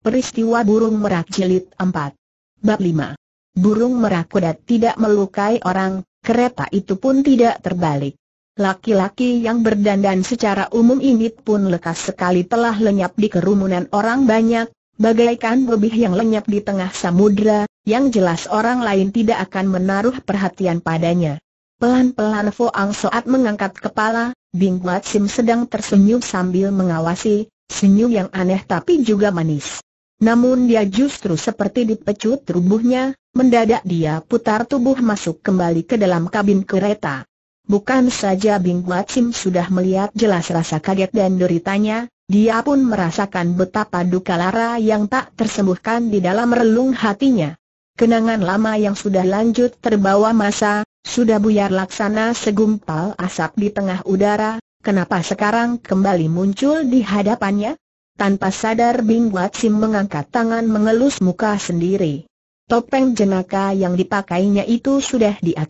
Peristiwa Burung Merak Jilid 4 Bab 5 Burung merak kuda tidak melukai orang, kereta itu pun tidak terbalik. Laki-laki yang berdandan secara umum ini pun lekas sekali telah lenyap di kerumunan orang banyak, bagaikan lebih yang lenyap di tengah samudra, yang jelas orang lain tidak akan menaruh perhatian padanya. Pelan-pelan Foang Soat mengangkat kepala, Bing Mat Sim sedang tersenyum sambil mengawasi, senyum yang aneh tapi juga manis. Namun dia justru seperti dipecut tubuhnya, mendadak dia putar tubuh masuk kembali ke dalam kabin kereta. Bukan saja Bing Sim sudah melihat jelas rasa kaget dan deritanya, dia pun merasakan betapa duka lara yang tak tersembuhkan di dalam relung hatinya. Kenangan lama yang sudah lanjut terbawa masa, sudah buyar laksana segumpal asap di tengah udara, kenapa sekarang kembali muncul di hadapannya? Tanpa sadar Bing Sim mengangkat tangan mengelus muka sendiri. Topeng jenaka yang dipakainya itu sudah dia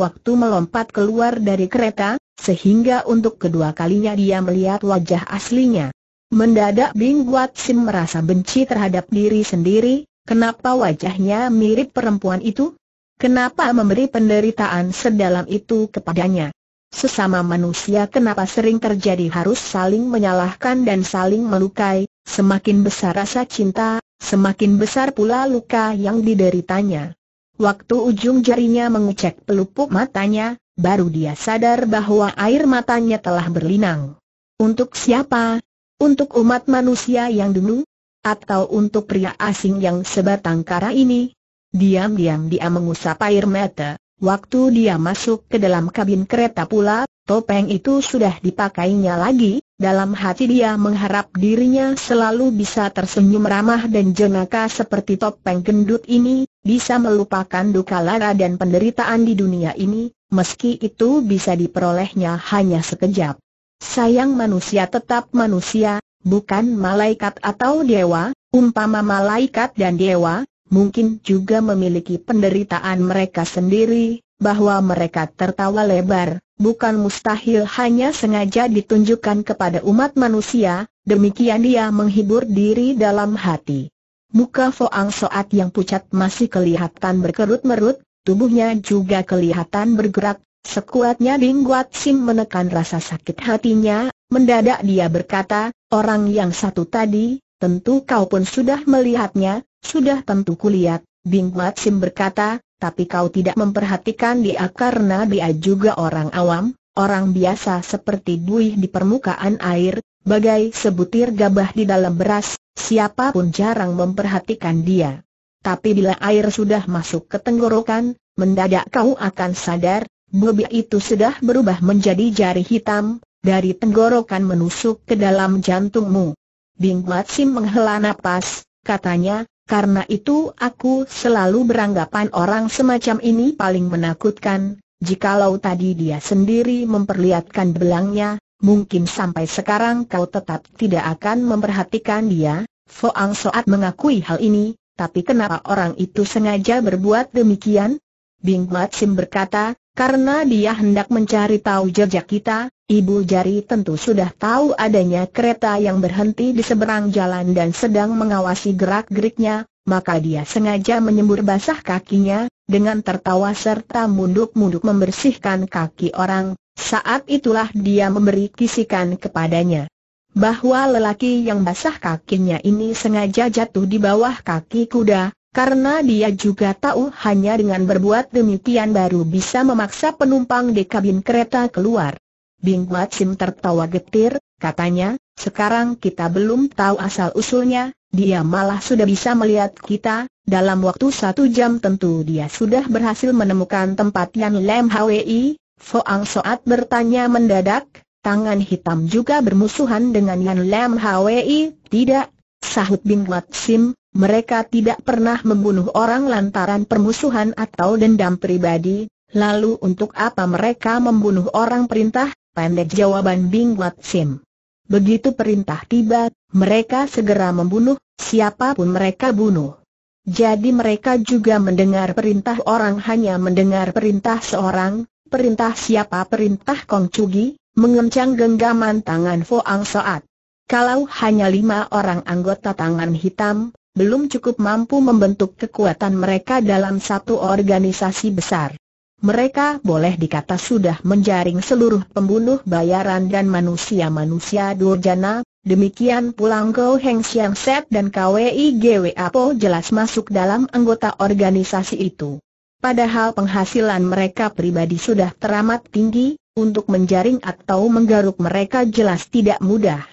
waktu melompat keluar dari kereta, sehingga untuk kedua kalinya dia melihat wajah aslinya. Mendadak Bing Sim merasa benci terhadap diri sendiri, kenapa wajahnya mirip perempuan itu? Kenapa memberi penderitaan sedalam itu kepadanya? Sesama manusia kenapa sering terjadi harus saling menyalahkan dan saling melukai, semakin besar rasa cinta, semakin besar pula luka yang dideritanya. Waktu ujung jarinya mengecek pelupuk matanya, baru dia sadar bahwa air matanya telah berlinang. Untuk siapa? Untuk umat manusia yang dulu? Atau untuk pria asing yang sebatang kara ini? Diam-diam dia mengusap air mata. Waktu dia masuk ke dalam kabin kereta pula, topeng itu sudah dipakainya lagi, dalam hati dia mengharap dirinya selalu bisa tersenyum ramah dan jenaka seperti topeng gendut ini, bisa melupakan duka lara dan penderitaan di dunia ini, meski itu bisa diperolehnya hanya sekejap. Sayang manusia tetap manusia, bukan malaikat atau dewa, umpama malaikat dan dewa, mungkin juga memiliki penderitaan mereka sendiri, bahwa mereka tertawa lebar, bukan mustahil hanya sengaja ditunjukkan kepada umat manusia, demikian dia menghibur diri dalam hati. Muka Foang Soat yang pucat masih kelihatan berkerut-merut, tubuhnya juga kelihatan bergerak, sekuatnya Ding Guat Sim menekan rasa sakit hatinya, mendadak dia berkata, orang yang satu tadi, Tentu kau pun sudah melihatnya, sudah tentu kulihat, Bing Wat Sim berkata, tapi kau tidak memperhatikan dia karena dia juga orang awam, orang biasa seperti buih di permukaan air, bagai sebutir gabah di dalam beras, siapapun jarang memperhatikan dia. Tapi bila air sudah masuk ke tenggorokan, mendadak kau akan sadar, bubi itu sudah berubah menjadi jari hitam, dari tenggorokan menusuk ke dalam jantungmu. Bing Sim menghela napas, katanya, karena itu aku selalu beranggapan orang semacam ini paling menakutkan, jikalau tadi dia sendiri memperlihatkan belangnya, mungkin sampai sekarang kau tetap tidak akan memperhatikan dia. Foang Soat mengakui hal ini, tapi kenapa orang itu sengaja berbuat demikian? Bing Mat Sim berkata, karena dia hendak mencari tahu jejak kita, Ibu Jari tentu sudah tahu adanya kereta yang berhenti di seberang jalan dan sedang mengawasi gerak-geriknya, maka dia sengaja menyembur basah kakinya, dengan tertawa serta munduk-munduk membersihkan kaki orang, saat itulah dia memberi kisikan kepadanya. Bahwa lelaki yang basah kakinya ini sengaja jatuh di bawah kaki kuda, karena dia juga tahu hanya dengan berbuat demikian baru bisa memaksa penumpang di kabin kereta keluar. Bing Wat Sim tertawa getir, katanya, sekarang kita belum tahu asal-usulnya, dia malah sudah bisa melihat kita, dalam waktu satu jam tentu dia sudah berhasil menemukan tempat yang Lem Hwi, Foang Soat bertanya mendadak, tangan hitam juga bermusuhan dengan Yan Lem Hwi, tidak, sahut Bing Wat Sim, mereka tidak pernah membunuh orang lantaran permusuhan atau dendam pribadi, lalu untuk apa mereka membunuh orang perintah? Pendek jawaban Bing Wat Sim. Begitu perintah tiba, mereka segera membunuh, siapapun mereka bunuh. Jadi mereka juga mendengar perintah orang hanya mendengar perintah seorang, perintah siapa perintah Kong Cugi, mengencang genggaman tangan Foang Soat. Kalau hanya lima orang anggota tangan hitam, belum cukup mampu membentuk kekuatan mereka dalam satu organisasi besar. Mereka boleh dikata sudah menjaring seluruh pembunuh bayaran dan manusia-manusia durjana, demikian pulang Go Heng Siang Set dan KWI GWA Po jelas masuk dalam anggota organisasi itu. Padahal penghasilan mereka pribadi sudah teramat tinggi, untuk menjaring atau menggaruk mereka jelas tidak mudah.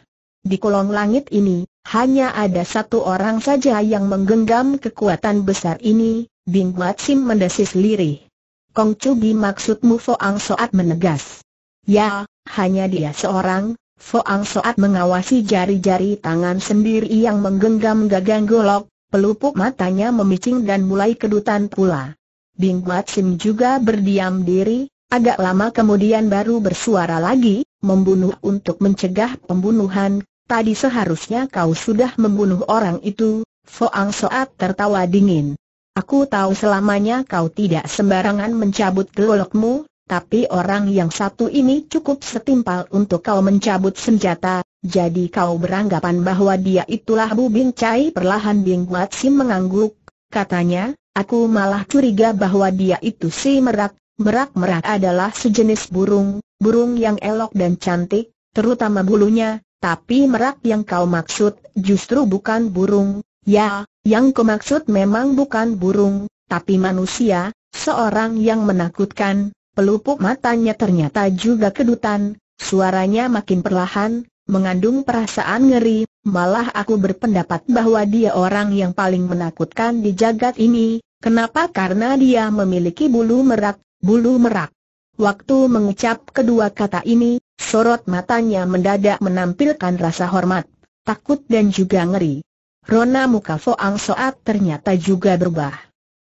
Di kolong langit ini, hanya ada satu orang saja yang menggenggam kekuatan besar ini, Bing Wat Sim mendesis lirih. Kong Chugi maksudmu Foang Soat menegas. Ya, hanya dia seorang, Foang Soat mengawasi jari-jari tangan sendiri yang menggenggam gagang golok, pelupuk matanya memicing dan mulai kedutan pula. Bing Wat Sim juga berdiam diri, agak lama kemudian baru bersuara lagi, membunuh untuk mencegah pembunuhan, Tadi seharusnya kau sudah membunuh orang itu, Foang Soat tertawa dingin. Aku tahu selamanya kau tidak sembarangan mencabut gelokmu, tapi orang yang satu ini cukup setimpal untuk kau mencabut senjata, jadi kau beranggapan bahwa dia itulah Bu Bing Cai perlahan Bing Wat Sim mengangguk, katanya, aku malah curiga bahwa dia itu si merak, merak-merak adalah sejenis burung, burung yang elok dan cantik, terutama bulunya, tapi merak yang kau maksud justru bukan burung, ya, yang kau maksud memang bukan burung, tapi manusia, seorang yang menakutkan, pelupuk matanya ternyata juga kedutan, suaranya makin perlahan, mengandung perasaan ngeri, malah aku berpendapat bahwa dia orang yang paling menakutkan di jagat ini, kenapa karena dia memiliki bulu merak, bulu merak. Waktu mengucap kedua kata ini, sorot matanya mendadak menampilkan rasa hormat, takut dan juga ngeri. Rona muka Foang Soat ternyata juga berubah.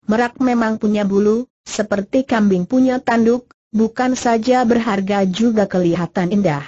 Merak memang punya bulu, seperti kambing punya tanduk, bukan saja berharga juga kelihatan indah.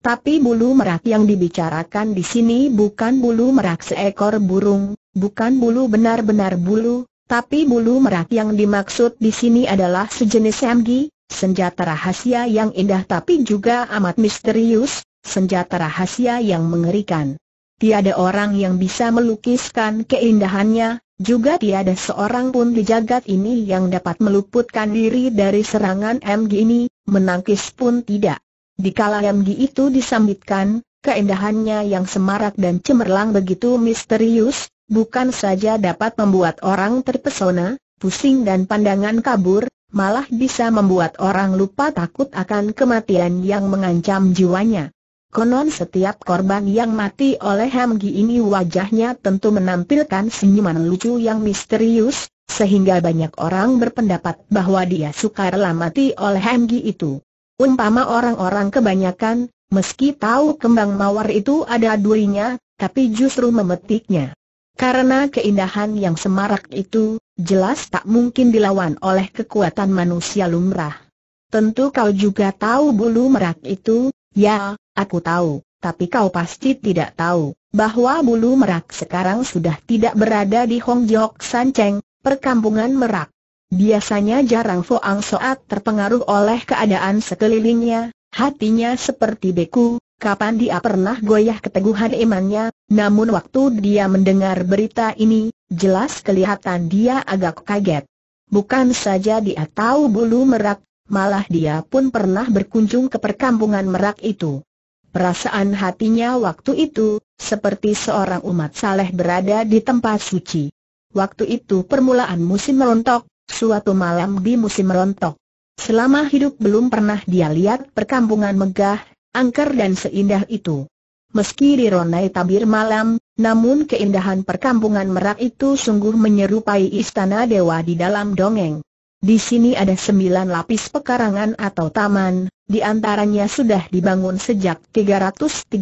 Tapi bulu merak yang dibicarakan di sini bukan bulu merak seekor burung, bukan bulu benar-benar bulu, tapi bulu merak yang dimaksud di sini adalah sejenis emgi, Senjata rahasia yang indah tapi juga amat misterius, senjata rahasia yang mengerikan. Tiada orang yang bisa melukiskan keindahannya, juga tiada seorang pun di jagat ini yang dapat meluputkan diri dari serangan MG ini, menangkis pun tidak. Di Dikala MG itu disambitkan, keindahannya yang semarak dan cemerlang begitu misterius, bukan saja dapat membuat orang terpesona, pusing dan pandangan kabur, malah bisa membuat orang lupa takut akan kematian yang mengancam jiwanya. Konon setiap korban yang mati oleh Hamgi ini wajahnya tentu menampilkan senyuman lucu yang misterius, sehingga banyak orang berpendapat bahwa dia sukarela mati oleh Hamgi itu. Umpama orang-orang kebanyakan, meski tahu kembang mawar itu ada durinya, tapi justru memetiknya. Karena keindahan yang semarak itu, jelas tak mungkin dilawan oleh kekuatan manusia lumrah. Tentu kau juga tahu bulu merak itu, ya, aku tahu, tapi kau pasti tidak tahu, bahwa bulu merak sekarang sudah tidak berada di Hong Hongjok Sanceng, perkampungan merak. Biasanya jarang Foang Soat terpengaruh oleh keadaan sekelilingnya, hatinya seperti beku, kapan dia pernah goyah keteguhan imannya, namun waktu dia mendengar berita ini, jelas kelihatan dia agak kaget. Bukan saja dia tahu bulu merak, malah dia pun pernah berkunjung ke perkampungan merak itu. Perasaan hatinya waktu itu, seperti seorang umat saleh berada di tempat suci. Waktu itu permulaan musim merontok, suatu malam di musim merontok. Selama hidup belum pernah dia lihat perkampungan megah, angker dan seindah itu. Meski di dironai tabir malam, namun keindahan perkampungan Merak itu sungguh menyerupai istana dewa di dalam dongeng. Di sini ada sembilan lapis pekarangan atau taman, di antaranya sudah dibangun sejak 330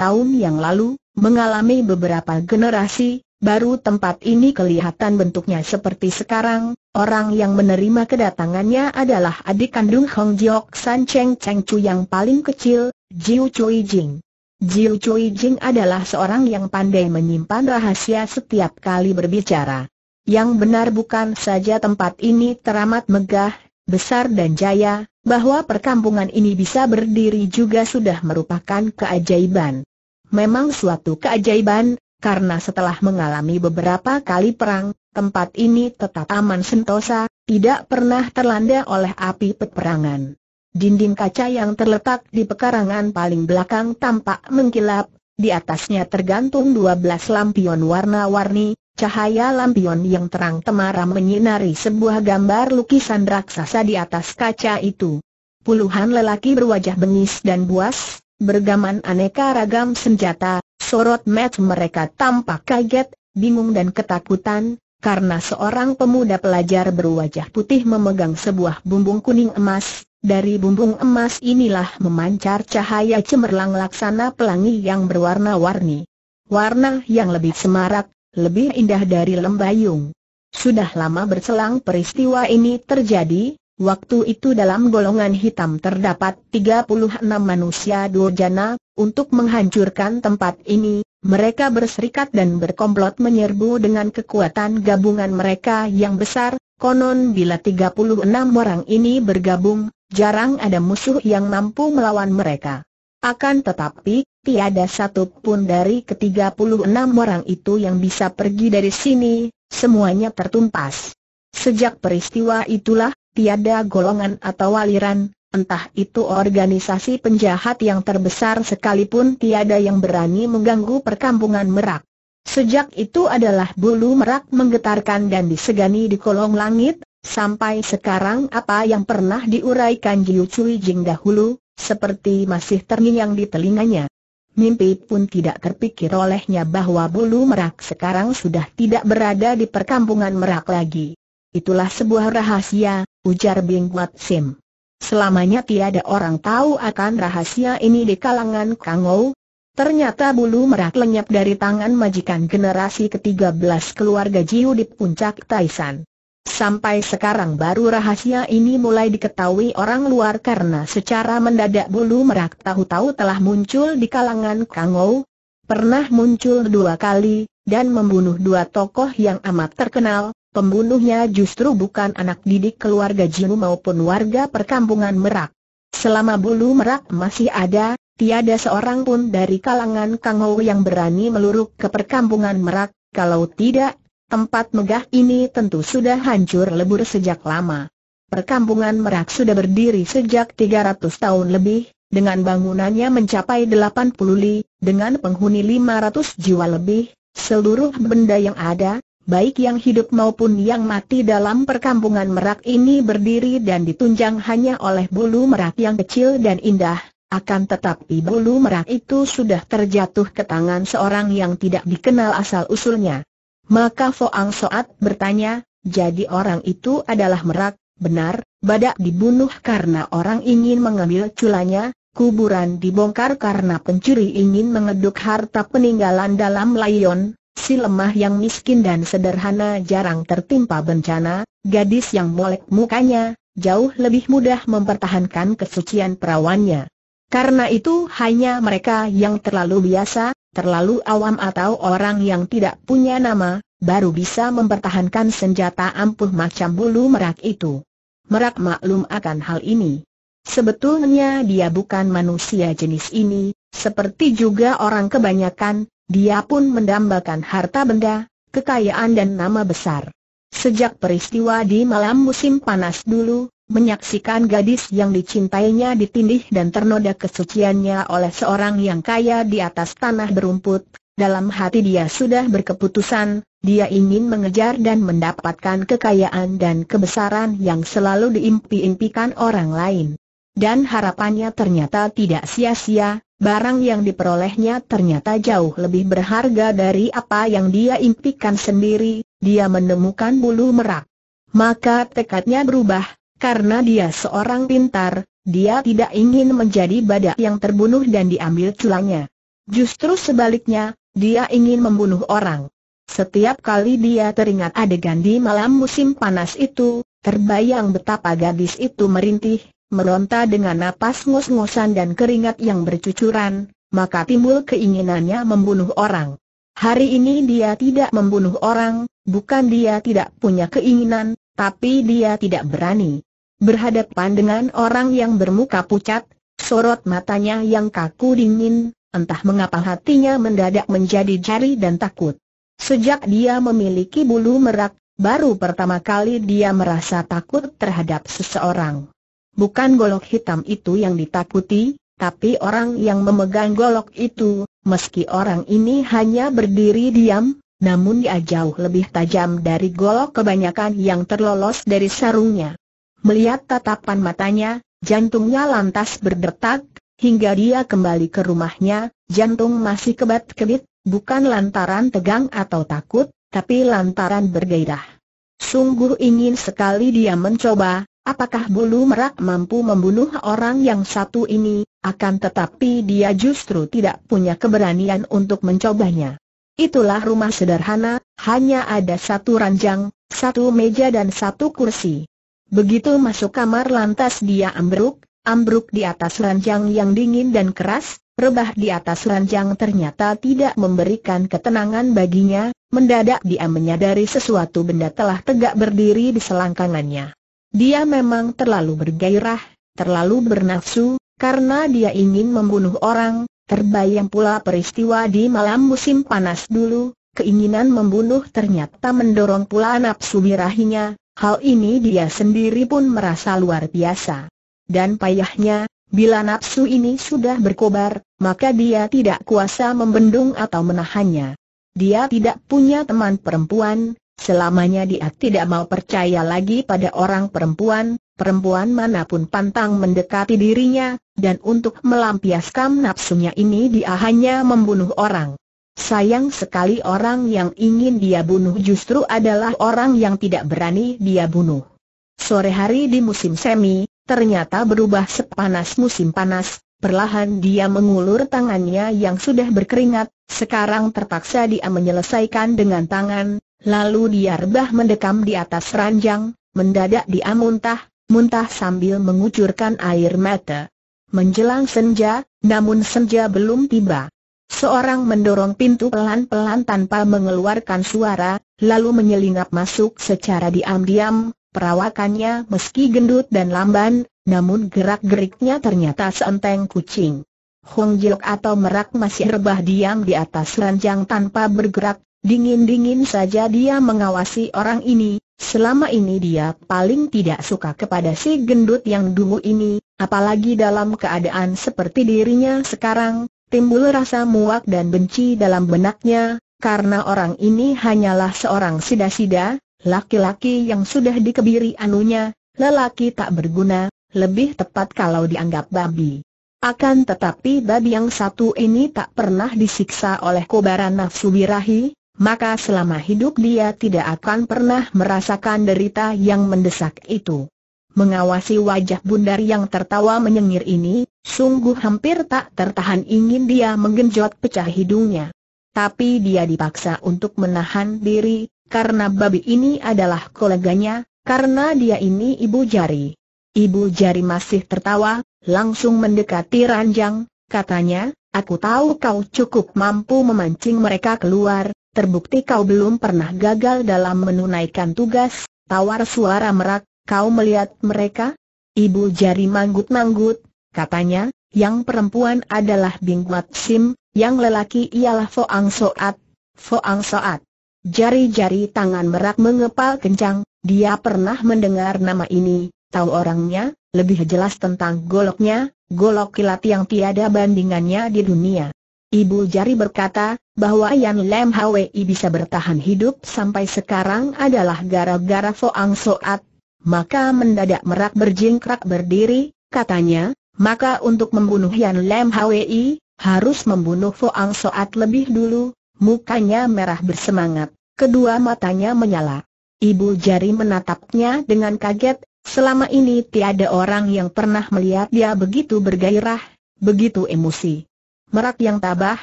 tahun yang lalu, mengalami beberapa generasi, baru tempat ini kelihatan bentuknya seperti sekarang, orang yang menerima kedatangannya adalah adik kandung Hong Jiok San Cheng Cheng Chu yang paling kecil, Jiu Chui Jing. Jiu Cui Jing adalah seorang yang pandai menyimpan rahasia setiap kali berbicara. Yang benar bukan saja tempat ini teramat megah, besar dan jaya, bahwa perkampungan ini bisa berdiri juga sudah merupakan keajaiban. Memang suatu keajaiban, karena setelah mengalami beberapa kali perang, tempat ini tetap aman sentosa, tidak pernah terlanda oleh api peperangan. Dinding kaca yang terletak di pekarangan paling belakang tampak mengkilap, di atasnya tergantung dua belas lampion warna-warni, cahaya lampion yang terang temaram menyinari sebuah gambar lukisan raksasa di atas kaca itu. Puluhan lelaki berwajah bengis dan buas, bergaman aneka ragam senjata, sorot mata mereka tampak kaget, bingung dan ketakutan, karena seorang pemuda pelajar berwajah putih memegang sebuah bumbung kuning emas, dari bumbung emas inilah memancar cahaya cemerlang laksana pelangi yang berwarna-warni. Warna yang lebih semarak, lebih indah dari lembayung. Sudah lama berselang peristiwa ini terjadi, waktu itu dalam golongan hitam terdapat 36 manusia durjana, untuk menghancurkan tempat ini, mereka berserikat dan berkomplot menyerbu dengan kekuatan gabungan mereka yang besar, konon bila 36 orang ini bergabung, jarang ada musuh yang mampu melawan mereka. Akan tetapi, tiada satupun dari ke-36 orang itu yang bisa pergi dari sini, semuanya tertumpas. Sejak peristiwa itulah, tiada golongan atau aliran, Entah itu organisasi penjahat yang terbesar sekalipun tiada yang berani mengganggu perkampungan Merak. Sejak itu adalah bulu Merak menggetarkan dan disegani di kolong langit, sampai sekarang apa yang pernah diuraikan Jiu Cui Jing dahulu, seperti masih terngiang di telinganya. Mimpi pun tidak terpikir olehnya bahwa bulu merak sekarang sudah tidak berada di perkampungan merak lagi. Itulah sebuah rahasia, ujar Bing Wat Sim. Selamanya tiada orang tahu akan rahasia ini di kalangan Kangou. Ternyata bulu merah lenyap dari tangan majikan generasi ke-13 keluarga Jiu di puncak Taisan. Sampai sekarang baru rahasia ini mulai diketahui orang luar karena secara mendadak bulu merak tahu-tahu telah muncul di kalangan Kangou. Pernah muncul dua kali, dan membunuh dua tokoh yang amat terkenal, Pembunuhnya justru bukan anak didik keluarga Jinu maupun warga perkampungan Merak. Selama bulu Merak masih ada, tiada seorang pun dari kalangan Kang Ho yang berani meluruk ke perkampungan Merak, kalau tidak, tempat megah ini tentu sudah hancur lebur sejak lama. Perkampungan Merak sudah berdiri sejak 300 tahun lebih, dengan bangunannya mencapai 80 li, dengan penghuni 500 jiwa lebih, seluruh benda yang ada, baik yang hidup maupun yang mati dalam perkampungan merak ini berdiri dan ditunjang hanya oleh bulu merak yang kecil dan indah, akan tetapi bulu merak itu sudah terjatuh ke tangan seorang yang tidak dikenal asal-usulnya. Maka Foang Soat bertanya, jadi orang itu adalah merak, benar, badak dibunuh karena orang ingin mengambil culanya, kuburan dibongkar karena pencuri ingin mengeduk harta peninggalan dalam layon, si lemah yang miskin dan sederhana jarang tertimpa bencana, gadis yang molek mukanya, jauh lebih mudah mempertahankan kesucian perawannya. Karena itu hanya mereka yang terlalu biasa, terlalu awam atau orang yang tidak punya nama, baru bisa mempertahankan senjata ampuh macam bulu merak itu. Merak maklum akan hal ini. Sebetulnya dia bukan manusia jenis ini, seperti juga orang kebanyakan, dia pun mendambakan harta benda, kekayaan dan nama besar. Sejak peristiwa di malam musim panas dulu, menyaksikan gadis yang dicintainya ditindih dan ternoda kesuciannya oleh seorang yang kaya di atas tanah berumput, dalam hati dia sudah berkeputusan, dia ingin mengejar dan mendapatkan kekayaan dan kebesaran yang selalu diimpi-impikan orang lain. Dan harapannya ternyata tidak sia-sia, Barang yang diperolehnya ternyata jauh lebih berharga dari apa yang dia impikan sendiri, dia menemukan bulu merak. Maka tekadnya berubah, karena dia seorang pintar, dia tidak ingin menjadi badak yang terbunuh dan diambil celahnya. Justru sebaliknya, dia ingin membunuh orang. Setiap kali dia teringat adegan di malam musim panas itu, terbayang betapa gadis itu merintih, meronta dengan napas ngos-ngosan dan keringat yang bercucuran, maka timbul keinginannya membunuh orang. Hari ini dia tidak membunuh orang, bukan dia tidak punya keinginan, tapi dia tidak berani. Berhadapan dengan orang yang bermuka pucat, sorot matanya yang kaku dingin, entah mengapa hatinya mendadak menjadi jari dan takut. Sejak dia memiliki bulu merak, baru pertama kali dia merasa takut terhadap seseorang. Bukan golok hitam itu yang ditakuti, tapi orang yang memegang golok itu, meski orang ini hanya berdiri diam, namun dia jauh lebih tajam dari golok kebanyakan yang terlolos dari sarungnya. Melihat tatapan matanya, jantungnya lantas berdetak, hingga dia kembali ke rumahnya, jantung masih kebat-kebit, bukan lantaran tegang atau takut, tapi lantaran bergairah. Sungguh ingin sekali dia mencoba, Apakah bulu merak mampu membunuh orang yang satu ini, akan tetapi dia justru tidak punya keberanian untuk mencobanya. Itulah rumah sederhana, hanya ada satu ranjang, satu meja dan satu kursi. Begitu masuk kamar lantas dia ambruk, ambruk di atas ranjang yang dingin dan keras, rebah di atas ranjang ternyata tidak memberikan ketenangan baginya, mendadak dia menyadari sesuatu benda telah tegak berdiri di selangkangannya. Dia memang terlalu bergairah, terlalu bernafsu, karena dia ingin membunuh orang, terbayang pula peristiwa di malam musim panas dulu, keinginan membunuh ternyata mendorong pula nafsu birahinya, hal ini dia sendiri pun merasa luar biasa. Dan payahnya, bila nafsu ini sudah berkobar, maka dia tidak kuasa membendung atau menahannya. Dia tidak punya teman perempuan, Selamanya dia tidak mau percaya lagi pada orang perempuan, perempuan manapun pantang mendekati dirinya, dan untuk melampiaskan nafsunya ini dia hanya membunuh orang. Sayang sekali orang yang ingin dia bunuh justru adalah orang yang tidak berani dia bunuh. Sore hari di musim semi, ternyata berubah sepanas musim panas, perlahan dia mengulur tangannya yang sudah berkeringat, sekarang terpaksa dia menyelesaikan dengan tangan, Lalu dia rebah mendekam di atas ranjang, mendadak dia muntah, muntah sambil mengucurkan air mata. Menjelang senja, namun senja belum tiba. Seorang mendorong pintu pelan-pelan tanpa mengeluarkan suara, lalu menyelinap masuk secara diam-diam, perawakannya meski gendut dan lamban, namun gerak-geriknya ternyata seenteng kucing. Hong Jiok atau Merak masih rebah diam di atas ranjang tanpa bergerak, Dingin-dingin saja dia mengawasi orang ini, selama ini dia paling tidak suka kepada si gendut yang dungu ini, apalagi dalam keadaan seperti dirinya sekarang, timbul rasa muak dan benci dalam benaknya, karena orang ini hanyalah seorang sida-sida, laki-laki yang sudah dikebiri anunya, lelaki tak berguna, lebih tepat kalau dianggap babi. Akan tetapi babi yang satu ini tak pernah disiksa oleh kobaran nafsu birahi, maka selama hidup dia tidak akan pernah merasakan derita yang mendesak itu. Mengawasi wajah bundar yang tertawa menyengir ini, sungguh hampir tak tertahan ingin dia menggenjot pecah hidungnya. Tapi dia dipaksa untuk menahan diri, karena babi ini adalah koleganya, karena dia ini ibu jari. Ibu jari masih tertawa, langsung mendekati ranjang, katanya, aku tahu kau cukup mampu memancing mereka keluar, Terbukti kau belum pernah gagal dalam menunaikan tugas, tawar suara merak, kau melihat mereka? Ibu jari manggut-manggut, katanya, yang perempuan adalah Bingguat Sim, yang lelaki ialah Foang Soat. Foang Soat. Jari-jari tangan merak mengepal kencang, dia pernah mendengar nama ini, tahu orangnya, lebih jelas tentang goloknya, golok kilat yang tiada bandingannya di dunia. Ibu Jari berkata, bahwa Yan Lem Hwi bisa bertahan hidup sampai sekarang adalah gara-gara Foang Soat. Maka mendadak merak berjingkrak berdiri, katanya, maka untuk membunuh Yan Lem Hwi, harus membunuh Foang Soat lebih dulu, mukanya merah bersemangat, kedua matanya menyala. Ibu Jari menatapnya dengan kaget, selama ini tiada orang yang pernah melihat dia begitu bergairah, begitu emosi merak yang tabah,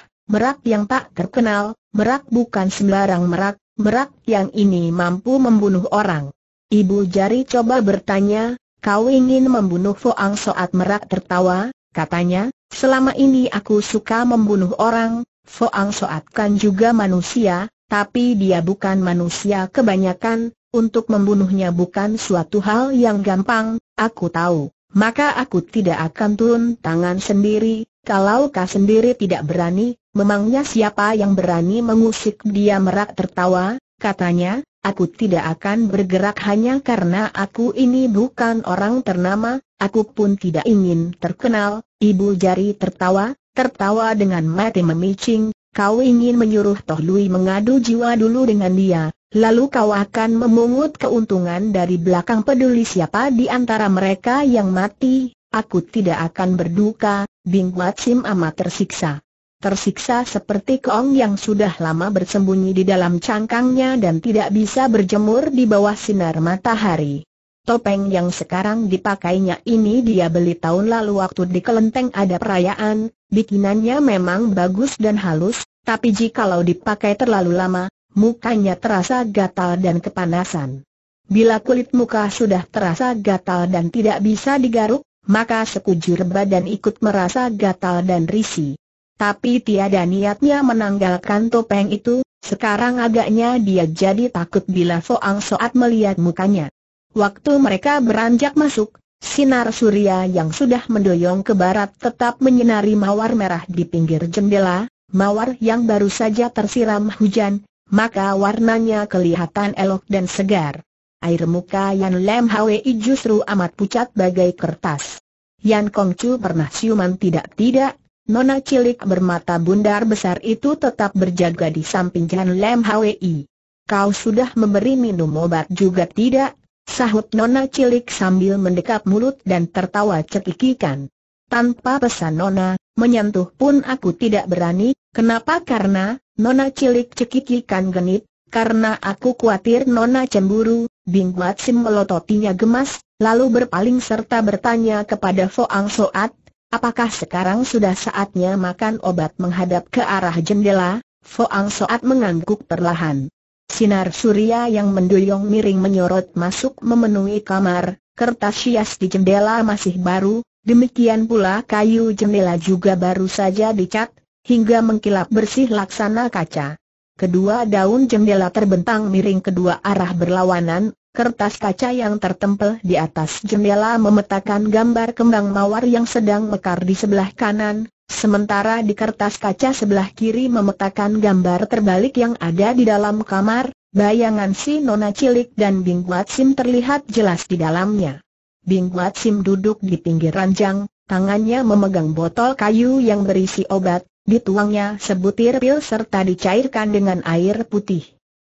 merak yang tak terkenal, merak bukan sembarang merak, merak yang ini mampu membunuh orang. Ibu jari coba bertanya, kau ingin membunuh Foang Soat merak tertawa, katanya, selama ini aku suka membunuh orang, Foang Soat kan juga manusia, tapi dia bukan manusia kebanyakan, untuk membunuhnya bukan suatu hal yang gampang, aku tahu. Maka aku tidak akan turun tangan sendiri, kalau kau sendiri tidak berani, memangnya siapa yang berani mengusik dia merak tertawa, katanya, aku tidak akan bergerak hanya karena aku ini bukan orang ternama, aku pun tidak ingin terkenal, ibu jari tertawa, tertawa dengan mati memicing, kau ingin menyuruh Toh Lui mengadu jiwa dulu dengan dia, lalu kau akan memungut keuntungan dari belakang peduli siapa di antara mereka yang mati, aku tidak akan berduka, Bing sim amat tersiksa. Tersiksa seperti keong yang sudah lama bersembunyi di dalam cangkangnya dan tidak bisa berjemur di bawah sinar matahari. Topeng yang sekarang dipakainya ini dia beli tahun lalu waktu di kelenteng ada perayaan, bikinannya memang bagus dan halus, tapi jikalau dipakai terlalu lama, mukanya terasa gatal dan kepanasan. Bila kulit muka sudah terasa gatal dan tidak bisa digaruk, maka sekujur badan ikut merasa gatal dan risi, Tapi tiada niatnya menanggalkan topeng itu, sekarang agaknya dia jadi takut bila Foang Soat melihat mukanya. Waktu mereka beranjak masuk, sinar surya yang sudah mendoyong ke barat tetap menyinari mawar merah di pinggir jendela, mawar yang baru saja tersiram hujan, maka warnanya kelihatan elok dan segar air muka Yan Lem Hwi justru amat pucat bagai kertas. Yan Kong Chu pernah siuman tidak-tidak, nona cilik bermata bundar besar itu tetap berjaga di samping Yan Lem Hwi. Kau sudah memberi minum obat juga tidak? Sahut nona cilik sambil mendekap mulut dan tertawa cekikikan. Tanpa pesan nona, menyentuh pun aku tidak berani, kenapa karena, nona cilik cekikikan genit, karena aku khawatir Nona cemburu, Bing Huat melototinya gemas, lalu berpaling serta bertanya kepada Foang Soat, apakah sekarang sudah saatnya makan obat menghadap ke arah jendela? Foang Soat mengangguk perlahan. Sinar surya yang mendoyong miring menyorot masuk memenuhi kamar, kertas hias di jendela masih baru, demikian pula kayu jendela juga baru saja dicat, hingga mengkilap bersih laksana kaca. Kedua daun jendela terbentang miring kedua arah berlawanan, kertas kaca yang tertempel di atas jendela memetakan gambar kembang mawar yang sedang mekar di sebelah kanan, sementara di kertas kaca sebelah kiri memetakan gambar terbalik yang ada di dalam kamar, bayangan si nona cilik dan Bing Guat Sim terlihat jelas di dalamnya. Bing Guat Sim duduk di pinggir ranjang, tangannya memegang botol kayu yang berisi obat, Dituangnya sebutir pil serta dicairkan dengan air putih.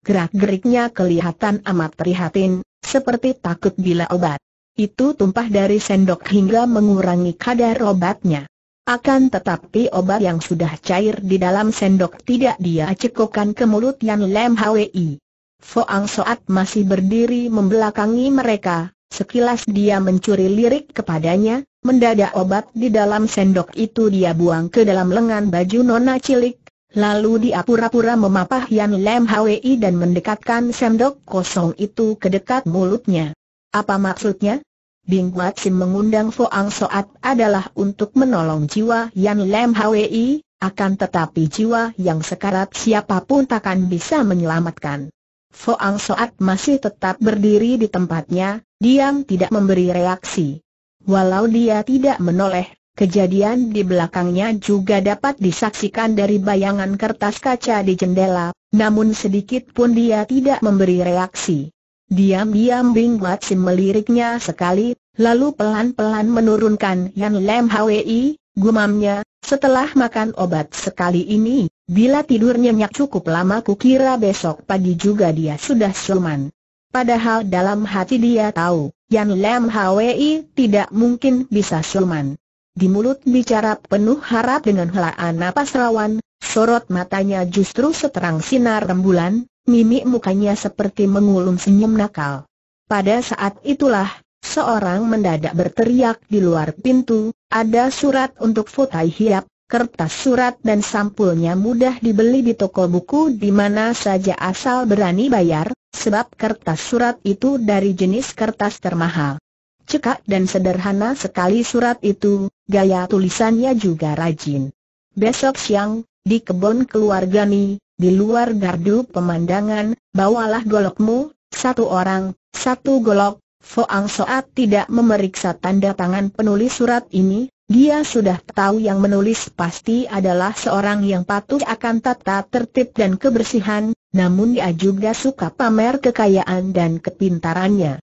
Gerak-geriknya kelihatan amat prihatin, seperti takut bila obat. Itu tumpah dari sendok hingga mengurangi kadar obatnya. Akan tetapi obat yang sudah cair di dalam sendok tidak dia cekokkan ke mulut yang Lem Hwi. Foang Soat masih berdiri membelakangi mereka, Sekilas dia mencuri lirik kepadanya, mendadak obat di dalam sendok itu dia buang ke dalam lengan baju nona cilik, lalu dia pura-pura memapah Yan Lem Hwi dan mendekatkan sendok kosong itu ke dekat mulutnya. Apa maksudnya? Bing Wat Sim mengundang Foang Soat adalah untuk menolong jiwa Yan Lem Hwi, akan tetapi jiwa yang sekarat siapapun takkan bisa menyelamatkan. Foang Soat masih tetap berdiri di tempatnya, diam tidak memberi reaksi. Walau dia tidak menoleh, kejadian di belakangnya juga dapat disaksikan dari bayangan kertas kaca di jendela, namun sedikit pun dia tidak memberi reaksi. Diam-diam Bing Mat meliriknya sekali, lalu pelan-pelan menurunkan Yan Lem Hwi, Gumamnya, setelah makan obat sekali ini, bila tidurnya nyenyak cukup lama kukira besok pagi juga dia sudah suman. Padahal dalam hati dia tahu, Yan Lam Hwi tidak mungkin bisa suman. Di mulut bicara penuh harap dengan helaan napas rawan, sorot matanya justru seterang sinar rembulan, mimik mukanya seperti mengulum senyum nakal. Pada saat itulah, seseorang mendadak berteriak di luar pintu, ada surat untuk Futai Hiap, kertas surat dan sampulnya mudah dibeli di toko buku di mana saja asal berani bayar, sebab kertas surat itu dari jenis kertas termahal. Cekak dan sederhana sekali surat itu, gaya tulisannya juga rajin. Besok siang, di kebun keluarga Ni, di luar gardu pemandangan, bawalah golokmu, satu orang, satu golok, Foang Soat tidak memeriksa tanda tangan penulis surat ini, dia sudah tahu yang menulis pasti adalah seorang yang patuh akan tata tertib dan kebersihan, namun dia juga suka pamer kekayaan dan kepintarannya.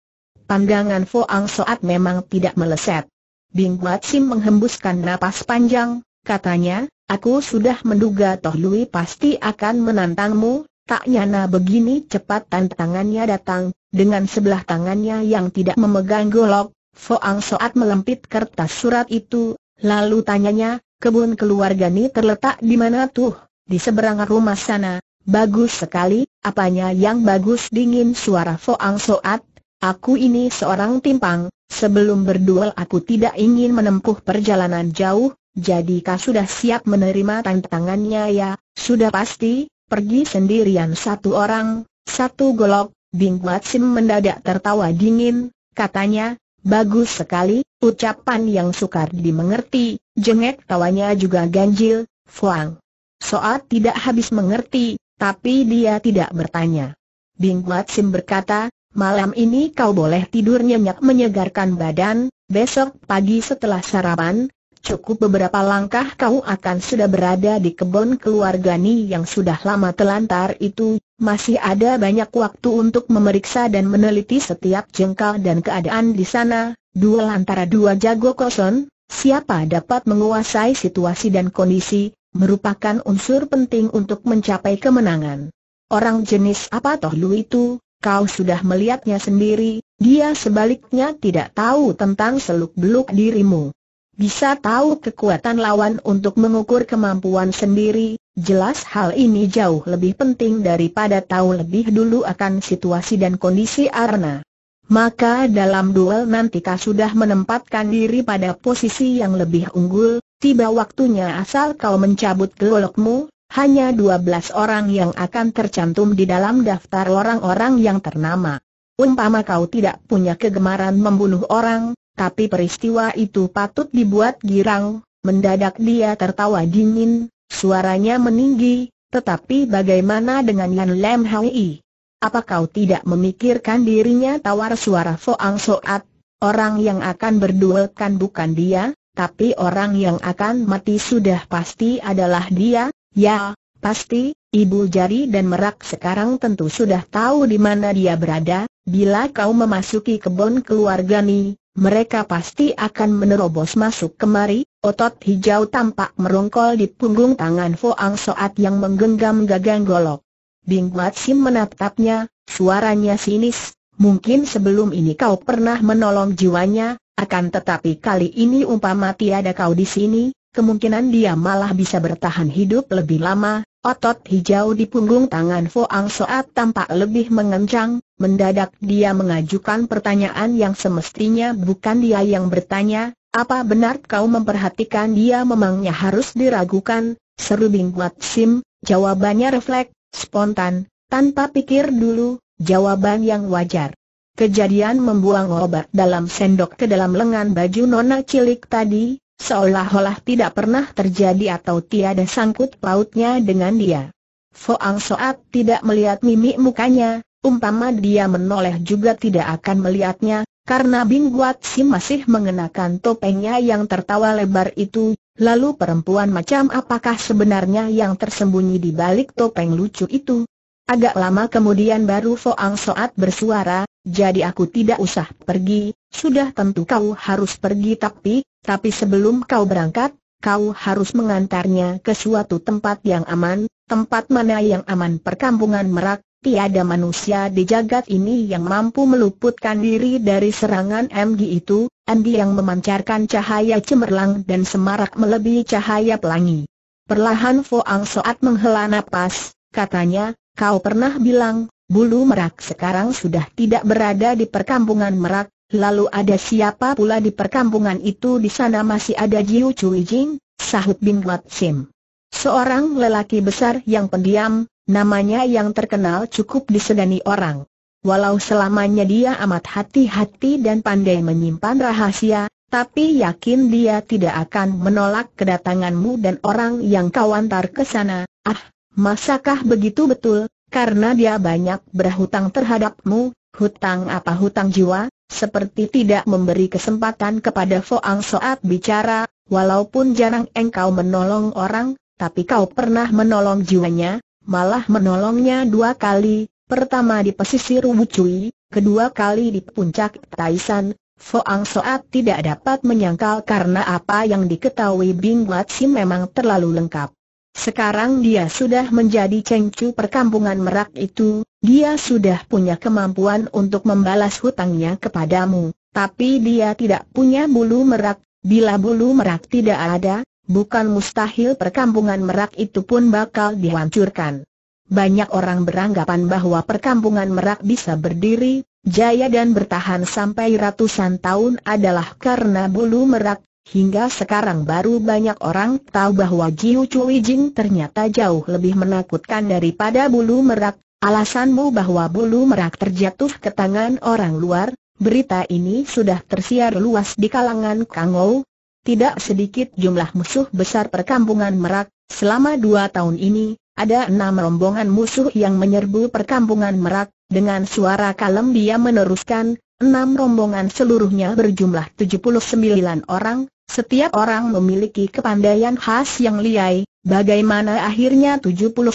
Pandangan Foang Soat memang tidak meleset. Bing Sim menghembuskan napas panjang, katanya, aku sudah menduga Toh Lui pasti akan menantangmu, Tak nyana begini cepat tantangannya datang, dengan sebelah tangannya yang tidak memegang golok, Foang Soat melempit kertas surat itu, lalu tanyanya, kebun keluarga ni terletak di mana tuh? Di seberang rumah sana, bagus sekali, apanya yang bagus dingin suara Foang Soat, aku ini seorang timpang, sebelum berduel aku tidak ingin menempuh perjalanan jauh, jadi kau sudah siap menerima tantangannya ya, sudah pasti, pergi sendirian satu orang, satu golok, Bing Guat Sim mendadak tertawa dingin, katanya, bagus sekali, ucapan yang sukar dimengerti, jengek tawanya juga ganjil, Fuang. Soat tidak habis mengerti, tapi dia tidak bertanya. Bing Guat Sim berkata, malam ini kau boleh tidur nyenyak menyegarkan badan, besok pagi setelah sarapan, Cukup beberapa langkah kau akan sudah berada di kebun keluarga Ni yang sudah lama telantar itu, masih ada banyak waktu untuk memeriksa dan meneliti setiap jengkal dan keadaan di sana, Dua antara dua jago kosong, siapa dapat menguasai situasi dan kondisi, merupakan unsur penting untuk mencapai kemenangan. Orang jenis apa toh lu itu, kau sudah melihatnya sendiri, dia sebaliknya tidak tahu tentang seluk-beluk dirimu. Bisa tahu kekuatan lawan untuk mengukur kemampuan sendiri, jelas hal ini jauh lebih penting daripada tahu lebih dulu akan situasi dan kondisi Arna. Maka dalam duel nanti kau sudah menempatkan diri pada posisi yang lebih unggul, tiba waktunya asal kau mencabut gelokmu, hanya 12 orang yang akan tercantum di dalam daftar orang-orang yang ternama. Umpama kau tidak punya kegemaran membunuh orang, tapi peristiwa itu patut dibuat girang, mendadak dia tertawa dingin, suaranya meninggi, tetapi bagaimana dengan Yan Lam Hai? Apa kau tidak memikirkan dirinya tawar suara Foang Soat, orang yang akan berduel kan bukan dia, tapi orang yang akan mati sudah pasti adalah dia, ya, pasti, Ibu Jari dan Merak sekarang tentu sudah tahu di mana dia berada, Bila kau memasuki kebun keluarga ni, mereka pasti akan menerobos masuk kemari, otot hijau tampak merongkol di punggung tangan Foang Soat yang menggenggam gagang golok. Bing Guat Sim menatapnya, suaranya sinis, mungkin sebelum ini kau pernah menolong jiwanya, akan tetapi kali ini umpama tiada kau di sini, kemungkinan dia malah bisa bertahan hidup lebih lama, Otot hijau di punggung tangan Fuang Soat tampak lebih mengencang, mendadak dia mengajukan pertanyaan yang semestinya bukan dia yang bertanya, apa benar kau memperhatikan dia memangnya harus diragukan, seru Bing Sim, jawabannya refleks, spontan, tanpa pikir dulu, jawaban yang wajar. Kejadian membuang obat dalam sendok ke dalam lengan baju nona cilik tadi, seolah-olah tidak pernah terjadi atau tiada sangkut pautnya dengan dia. Foang Soat tidak melihat mimik mukanya, umpama dia menoleh juga tidak akan melihatnya, karena Bing Guat Si masih mengenakan topengnya yang tertawa lebar itu, lalu perempuan macam apakah sebenarnya yang tersembunyi di balik topeng lucu itu? Agak lama kemudian baru Foang Soat bersuara, jadi aku tidak usah pergi, sudah tentu kau harus pergi tapi, tapi sebelum kau berangkat, kau harus mengantarnya ke suatu tempat yang aman, tempat mana yang aman perkampungan Merak, Tiada manusia di jagat ini yang mampu meluputkan diri dari serangan MG itu, MG yang memancarkan cahaya cemerlang dan semarak melebihi cahaya pelangi. Perlahan Ang Soat menghela napas, katanya, kau pernah bilang, bulu merak sekarang sudah tidak berada di perkampungan merak, Lalu ada siapa pula di perkampungan itu di sana masih ada Jiu Cui Jing, sahut Bin Wat Sim. Seorang lelaki besar yang pendiam, namanya yang terkenal cukup disegani orang. Walau selamanya dia amat hati-hati dan pandai menyimpan rahasia, tapi yakin dia tidak akan menolak kedatanganmu dan orang yang kau antar ke sana. Ah, masakah begitu betul? Karena dia banyak berhutang terhadapmu, hutang apa hutang jiwa, seperti tidak memberi kesempatan kepada Foang Soat bicara, walaupun jarang engkau menolong orang, tapi kau pernah menolong jiwanya, malah menolongnya dua kali, pertama di pesisir Wucui, kedua kali di puncak Taisan. Foang Soat tidak dapat menyangkal karena apa yang diketahui Bing Wat Si memang terlalu lengkap. Sekarang dia sudah menjadi cengcu perkampungan Merak itu, dia sudah punya kemampuan untuk membalas hutangnya kepadamu, tapi dia tidak punya bulu Merak, bila bulu Merak tidak ada, bukan mustahil perkampungan Merak itu pun bakal dihancurkan. Banyak orang beranggapan bahwa perkampungan Merak bisa berdiri, jaya dan bertahan sampai ratusan tahun adalah karena bulu Merak, Hingga sekarang baru banyak orang tahu bahwa Jiu Cui Jing ternyata jauh lebih menakutkan daripada bulu merak. Alasanmu bahwa bulu merak terjatuh ke tangan orang luar, berita ini sudah tersiar luas di kalangan Kangou. Tidak sedikit jumlah musuh besar perkampungan merak, selama dua tahun ini, ada enam rombongan musuh yang menyerbu perkampungan merak, dengan suara kalem dia meneruskan, Enam rombongan seluruhnya berjumlah 79 orang, setiap orang memiliki kepandaian khas yang liai, bagaimana akhirnya 79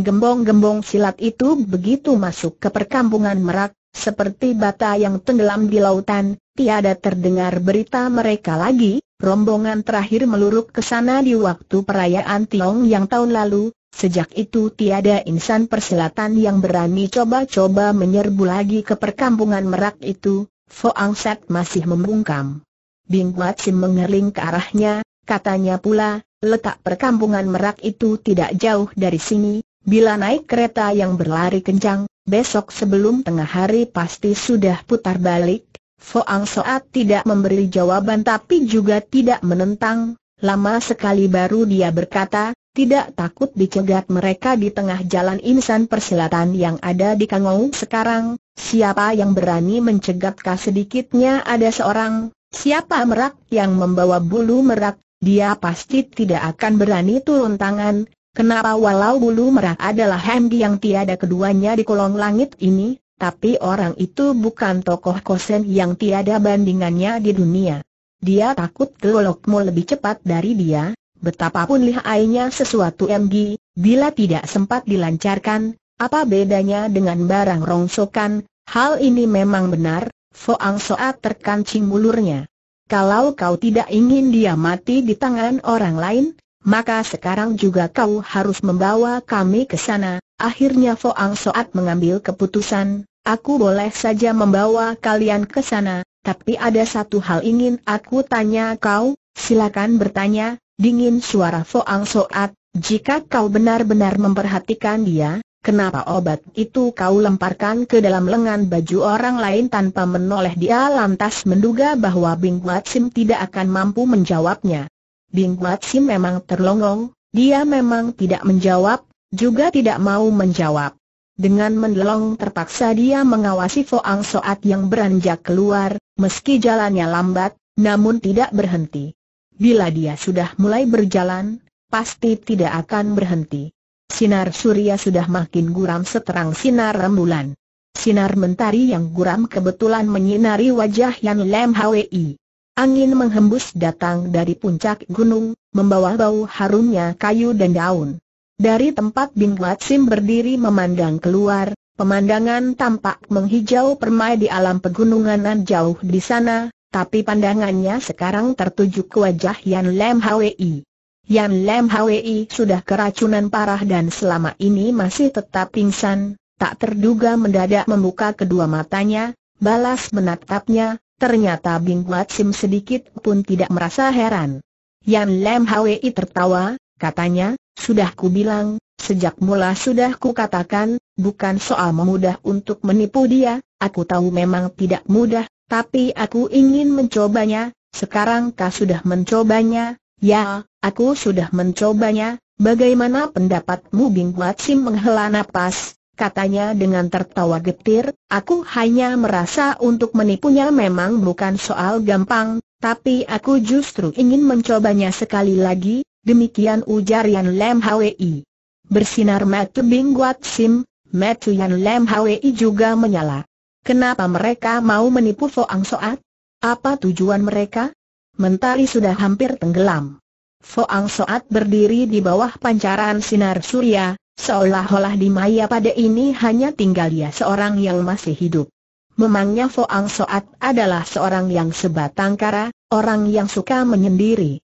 gembong-gembong silat itu begitu masuk ke perkampungan Merak, seperti bata yang tenggelam di lautan, tiada terdengar berita mereka lagi, rombongan terakhir meluruk ke sana di waktu perayaan Tiong yang tahun lalu, sejak itu tiada insan persilatan yang berani coba-coba menyerbu lagi ke perkampungan Merak itu, Foang Set masih membungkam. Bing Sim mengerling ke arahnya, katanya pula, letak perkampungan Merak itu tidak jauh dari sini, bila naik kereta yang berlari kencang, besok sebelum tengah hari pasti sudah putar balik. Foang Soat tidak memberi jawaban tapi juga tidak menentang, lama sekali baru dia berkata, tidak takut dicegat mereka di tengah jalan insan persilatan yang ada di Kangou sekarang, siapa yang berani mencegatkah sedikitnya ada seorang, Siapa merak yang membawa bulu merak, dia pasti tidak akan berani turun tangan. Kenapa walau bulu merak adalah hemgi yang tiada keduanya di kolong langit ini, tapi orang itu bukan tokoh kosen yang tiada bandingannya di dunia. Dia takut gelokmu lebih cepat dari dia, betapapun lihainya sesuatu MG, bila tidak sempat dilancarkan, apa bedanya dengan barang rongsokan, hal ini memang benar, Foang Soat terkancing mulurnya. Kalau kau tidak ingin dia mati di tangan orang lain, maka sekarang juga kau harus membawa kami ke sana. Akhirnya Foang Soat mengambil keputusan, aku boleh saja membawa kalian ke sana, tapi ada satu hal ingin aku tanya kau, silakan bertanya, dingin suara Foang Soat, jika kau benar-benar memperhatikan dia, Kenapa obat itu kau lemparkan ke dalam lengan baju orang lain tanpa menoleh dia lantas menduga bahwa Bing Wat Sim tidak akan mampu menjawabnya. Bing Wat Sim memang terlongong, dia memang tidak menjawab, juga tidak mau menjawab. Dengan mendelong terpaksa dia mengawasi Foang Soat yang beranjak keluar, meski jalannya lambat, namun tidak berhenti. Bila dia sudah mulai berjalan, pasti tidak akan berhenti. Sinar surya sudah makin guram seterang sinar rembulan. Sinar mentari yang guram kebetulan menyinari wajah Yan Lem Hwi. Angin menghembus datang dari puncak gunung, membawa bau harumnya kayu dan daun. Dari tempat Bing Sim berdiri memandang keluar, pemandangan tampak menghijau permai di alam pegunungan jauh di sana, tapi pandangannya sekarang tertuju ke wajah Yan Lem Hwi. Yang Lam Hwi sudah keracunan parah dan selama ini masih tetap pingsan, tak terduga mendadak membuka kedua matanya, balas menatapnya, ternyata Bing Wat Sim sedikit pun tidak merasa heran. Yang Lam Hwi tertawa, katanya, sudah ku bilang, sejak mula sudah ku katakan, bukan soal memudah untuk menipu dia, aku tahu memang tidak mudah, tapi aku ingin mencobanya, sekarang kau sudah mencobanya, ya, Aku sudah mencobanya, bagaimana pendapatmu Bing Huat Sim menghela napas, katanya dengan tertawa getir, aku hanya merasa untuk menipunya memang bukan soal gampang, tapi aku justru ingin mencobanya sekali lagi, demikian ujar Yan Lem Hwi. Bersinar mata Bing Guat Sim, mata Yan Lem Hwi juga menyala. Kenapa mereka mau menipu Foang Soat? Apa tujuan mereka? Mentari sudah hampir tenggelam. Foang Soat berdiri di bawah pancaran sinar surya, seolah-olah di maya pada ini hanya tinggal ia seorang yang masih hidup. Memangnya Foang Soat adalah seorang yang sebatang kara, orang yang suka menyendiri.